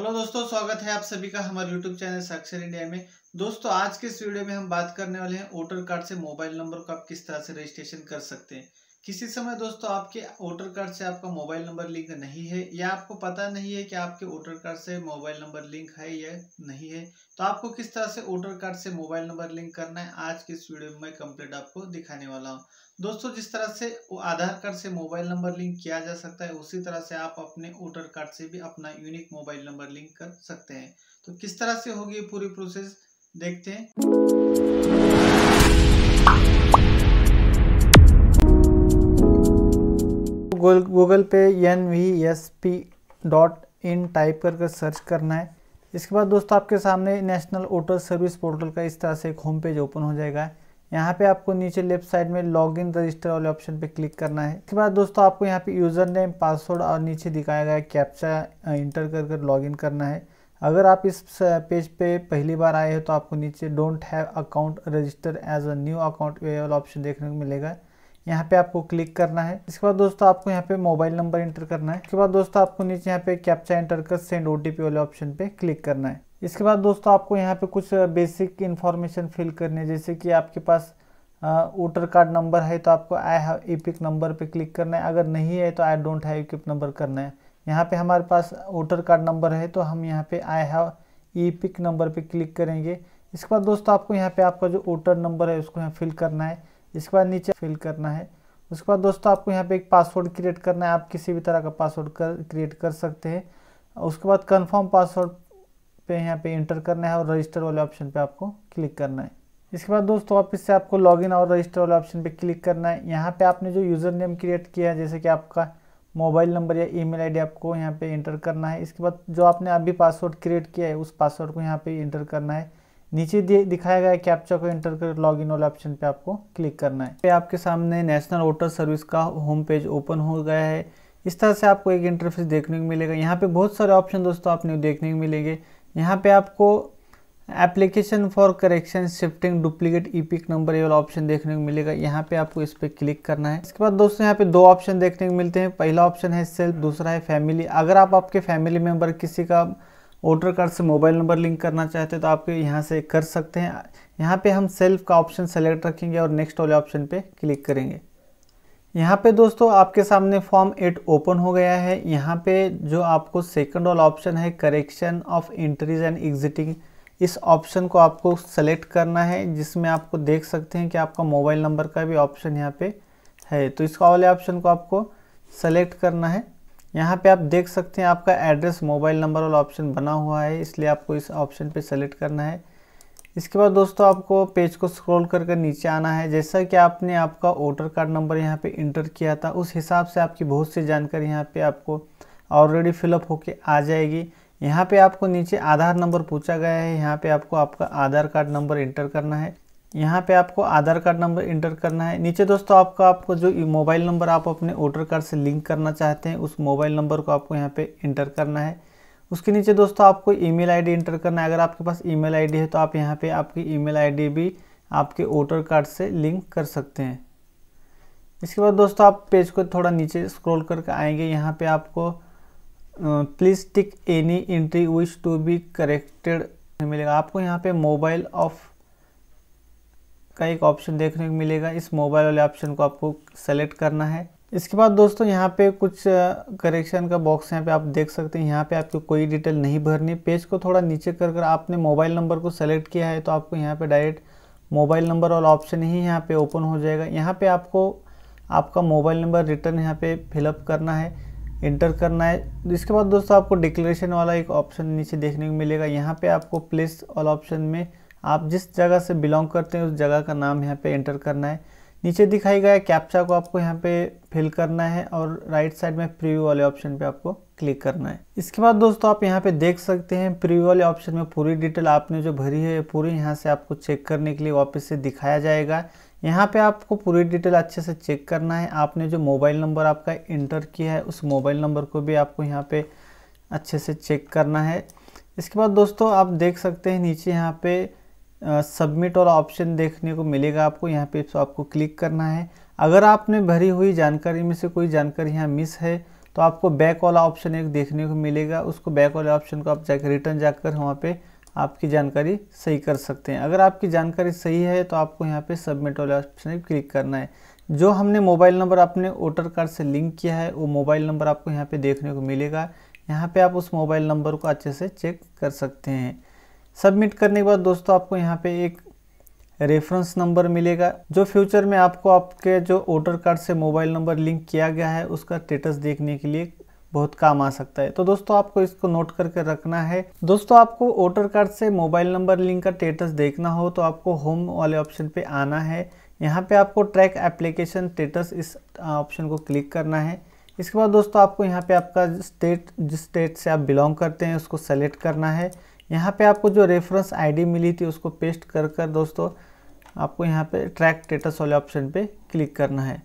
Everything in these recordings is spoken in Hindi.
हेलो दोस्तों स्वागत है आप सभी का हमारे यूट्यूब चैनल साक्षर इंडिया में दोस्तों आज के इस वीडियो में हम बात करने वाले हैं वोटर कार्ड से मोबाइल नंबर को आप किस तरह से रजिस्ट्रेशन कर सकते हैं किसी समय दोस्तों आपके वोटर कार्ड से आपका मोबाइल नंबर लिंक नहीं है या आपको पता नहीं है कि आपके वोटर कार्ड से मोबाइल नंबर लिंक है या नहीं है तो आपको किस तरह से वोटर कार्ड से मोबाइल नंबर लिंक करना है आज के इस वीडियो में मैं कंप्लीट आपको दिखाने वाला हूँ दोस्तों जिस तरह से आधार कार्ड से मोबाइल नंबर लिंक किया जा सकता है उसी तरह से आप अपने वोटर कार्ड से भी अपना यूनिक मोबाइल नंबर लिंक कर सकते हैं तो किस तरह से होगी पूरी प्रोसेस देखते हैं गूगल पे N V S P dot in type करके कर सर्च करना है इसके बाद दोस्तों आपके सामने नेशनल वोटर सर्विस पोर्टल का इस तरह से एक होम पेज ओपन हो जाएगा यहाँ पे आपको नीचे लेफ्ट साइड में लॉग इन रजिस्टर वाले ऑप्शन पे क्लिक करना है इसके बाद दोस्तों आपको यहाँ पे यूज़र नेम पासवर्ड और नीचे दिखाया गया कैप्चा इंटर कर कर लॉग इन करना है अगर आप इस पेज पे पहली बार आए हो तो आपको नीचे don't have account register as a new account वाला ऑप्शन देखने को मिलेगा यहाँ पे आपको क्लिक करना है इसके बाद दोस्तों आपको यहाँ पे मोबाइल नंबर एंटर करना है इसके बाद दोस्तों आपको नीचे यहाँ पे कैप्चा एंटर कर सेंड ओटीपी वाले ऑप्शन पे क्लिक करना है इसके बाद दोस्तों आपको यहाँ पे कुछ बेसिक इन्फॉर्मेशन फिल करनी है जैसे कि आपके पास वोटर कार्ड नंबर है तो आपको आई हैव पिक नंबर पर क्लिक करना है अगर नहीं है तो I don't have EPIC number करना है यहाँ पे हमारे पास वोटर कार्ड नंबर है तो हम यहाँ पे I have EPIC number पर क्लिक करेंगे इसके बाद दोस्तों आपको यहाँ पे आपका जो वोटर नंबर है उसको यहाँ फिल करना है इसके बाद नीचे फिल करना है उसके बाद दोस्तों आपको यहाँ पे एक पासवर्ड क्रिएट करना है आप किसी भी तरह का पासवर्ड कर क्रिएट कर सकते हैं उसके बाद कंफर्म पासवर्ड पे यहाँ पे इंटर करना है और रजिस्टर वाले ऑप्शन पे आपको क्लिक करना है इसके बाद दोस्तों आप इससे आपको लॉगिन और रजिस्टर वाले ऑप्शन पे क्लिक करना है यहाँ पे आपने जो यूज़र नेम क्रिएट किया है जैसे कि आपका मोबाइल नंबर या ई मेल आपको यहाँ पर इंटर करना है इसके बाद जो आपने अभी पासवर्ड क्रिएट किया है उस पासवर्ड को यहाँ पर इंटर करना है नीचे दिखाया गया कैप्चा को एंटर कर लॉग इन वाले ऑप्शन पे आपको क्लिक करना है आपके सामने नेशनल वोटर सर्विस का होम पेज ओपन हो गया है इस तरह से आपको एक इंटरफेस देखने को मिलेगा यहाँ पे बहुत सारे ऑप्शन दोस्तों आपने देखने को मिलेंगे यहाँ पे आपको application for correction shifting duplicate EPIC number ये वाला ऑप्शन देखने को मिलेगा यहाँ पे आपको इस पर क्लिक करना है इसके बाद दोस्तों यहाँ पे दो ऑप्शन देखने को मिलते हैं पहला ऑप्शन है सेल्फ दूसरा है फैमिली अगर आप आपके फैमिली मेम्बर किसी का वोटर कार्ड से मोबाइल नंबर लिंक करना चाहते हैं तो आप यहाँ से कर सकते हैं यहाँ पे हम सेल्फ का ऑप्शन सेलेक्ट रखेंगे और नेक्स्ट वाले ऑप्शन पे क्लिक करेंगे यहाँ पे दोस्तों आपके सामने फॉर्म एट ओपन हो गया है यहाँ पे जो आपको सेकंड वाला ऑप्शन है correction of entries and existing इस ऑप्शन को आपको सेलेक्ट करना है जिसमें आपको देख सकते हैं कि आपका मोबाइल नंबर का भी ऑप्शन यहाँ पे है तो इस वाले ऑप्शन को आपको सेलेक्ट करना है यहाँ पे आप देख सकते हैं आपका एड्रेस मोबाइल नंबर वाला ऑप्शन बना हुआ है इसलिए आपको इस ऑप्शन पे सेलेक्ट करना है इसके बाद दोस्तों आपको पेज को स्क्रॉल करके नीचे आना है जैसा कि आपने आपका वोटर कार्ड नंबर यहाँ पे इंटर किया था उस हिसाब से आपकी बहुत सी जानकारी यहाँ पे आपको ऑलरेडी फिलअप होके आ जाएगी यहाँ पे आपको नीचे आधार नंबर पूछा गया है यहाँ पे आपको आपका आधार कार्ड नंबर इंटर करना है यहाँ पे आपको आधार कार्ड नंबर इंटर करना है नीचे दोस्तों आपका आपको जो मोबाइल नंबर आप अपने वोटर कार्ड से लिंक करना चाहते हैं उस मोबाइल नंबर को आपको यहाँ पे इंटर करना है उसके नीचे दोस्तों आपको ईमेल आईडी इंटर करना है अगर आपके पास ईमेल आईडी है तो आप यहाँ पे आपकी ईमेल आईडी भी आपके वोटर कार्ड से लिंक कर सकते हैं इसके बाद दोस्तों आप पेज को थोड़ा नीचे स्क्रोल करके आएंगे यहाँ पर आपको please tick any entry wish to be corrected मिलेगा आपको यहाँ पर मोबाइल ऑफ का एक ऑप्शन देखने को मिलेगा इस मोबाइल वाले ऑप्शन को आपको सेलेक्ट करना है इसके बाद दोस्तों यहाँ पे कुछ करेक्शन का बॉक्स यहाँ पे आप देख सकते हैं यहाँ पे आपको कोई डिटेल नहीं भरनी पेज को थोड़ा नीचे कर कर आपने मोबाइल नंबर को सेलेक्ट किया है तो आपको यहाँ पे डायरेक्ट मोबाइल नंबर वाला ऑप्शन ही यहाँ पे ओपन हो जाएगा यहाँ पे आपको आपका मोबाइल नंबर रिटर्न यहाँ पे फिलअप करना है इंटर करना है इसके बाद दोस्तों आपको डिक्लेरेशन वाला एक ऑप्शन नीचे देखने को मिलेगा यहाँ पे आपको प्लेस वाला ऑप्शन में आप जिस जगह से बिलोंग करते हैं उस जगह का नाम यहाँ पे एंटर करना है नीचे दिखाई गया कैप्चा को आपको यहाँ पे फिल करना है और राइट साइड में प्रीव्यू वाले ऑप्शन पे आपको क्लिक करना है इसके बाद दोस्तों आप यहाँ पे देख सकते हैं प्रीव्यू वाले ऑप्शन में पूरी डिटेल आपने जो भरी है पूरी यहाँ से आपको चेक करने के लिए वापस से दिखाया जाएगा यहाँ पे आपको पूरी डिटेल अच्छे से चेक करना है आपने जो मोबाइल नंबर आपका इंटर किया है उस मोबाइल नंबर को भी आपको यहाँ पे अच्छे से चेक करना है इसके बाद दोस्तों आप देख सकते हैं नीचे यहाँ पे सबमिट और ऑप्शन देखने को मिलेगा आपको यहाँ पे तो आपको क्लिक करना है अगर आपने भरी हुई जानकारी में से कोई जानकारी यहाँ मिस है तो आपको बैक वाला ऑप्शन एक देखने को मिलेगा उसको बैक वाले ऑप्शन को आप जाकर रिटर्न जाकर वहाँ पे आपकी जानकारी सही कर सकते हैं अगर आपकी जानकारी सही है तो आपको यहाँ पे सबमिट वाले ऑप्शन पर क्लिक करना है जो हमने मोबाइल नंबर अपने वोटर कार्ड से लिंक किया है वो मोबाइल नंबर आपको यहाँ पे देखने को मिलेगा यहाँ पे आप उस मोबाइल नंबर को अच्छे से चेक कर सकते हैं सबमिट करने के बाद दोस्तों आपको यहाँ पे एक रेफरेंस नंबर मिलेगा जो फ्यूचर में आपको आपके जो वोटर कार्ड से मोबाइल नंबर लिंक किया गया है उसका स्टेटस देखने के लिए बहुत काम आ सकता है तो दोस्तों आपको इसको नोट करके रखना है दोस्तों आपको वोटर कार्ड से मोबाइल नंबर लिंक का स्टेटस देखना हो तो आपको होम वाले ऑप्शन पे आना है यहाँ पे आपको ट्रैक एप्लीकेशन स्टेटस इस ऑप्शन को क्लिक करना है इसके बाद दोस्तों आपको यहाँ पे आपका स्टेट जिस स्टेट से आप बिलोंग करते हैं उसको सेलेक्ट करना है यहाँ पे आपको जो रेफरेंस आईडी मिली थी उसको पेस्ट कर कर दोस्तों आपको यहाँ पे ट्रैक स्टेटस वाले ऑप्शन पे क्लिक करना है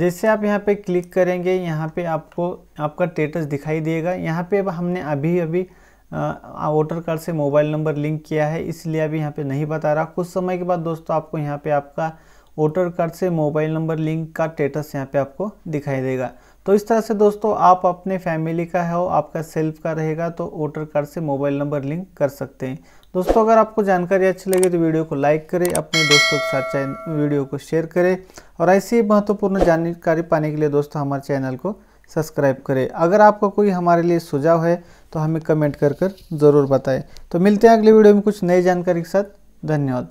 जैसे आप यहाँ पे क्लिक करेंगे यहाँ पे आपको आपका स्टेटस दिखाई देगा यहाँ पे हमने अभी अभी वोटर कार्ड से मोबाइल नंबर लिंक किया है इसलिए अभी यहाँ पर नहीं बता रहा कुछ समय के बाद दोस्तों आपको यहाँ पर आपका वोटर कार्ड से मोबाइल नंबर लिंक का स्टेटस यहाँ पर आपको दिखाई देगा तो इस तरह से दोस्तों आप अपने फैमिली का है हो आपका सेल्फ का रहेगा तो वोटर कार्ड से मोबाइल नंबर लिंक कर सकते हैं दोस्तों अगर आपको जानकारी अच्छी लगे तो वीडियो को लाइक करें अपने दोस्तों के साथ वीडियो को शेयर करें और ऐसी ही महत्वपूर्ण जानकारी पाने के लिए दोस्तों हमारे चैनल को सब्सक्राइब करें अगर आपका कोई हमारे लिए सुझाव है तो हमें कमेंट कर कर ज़रूर बताएं तो मिलते हैं अगले वीडियो में कुछ नई जानकारी के साथ धन्यवाद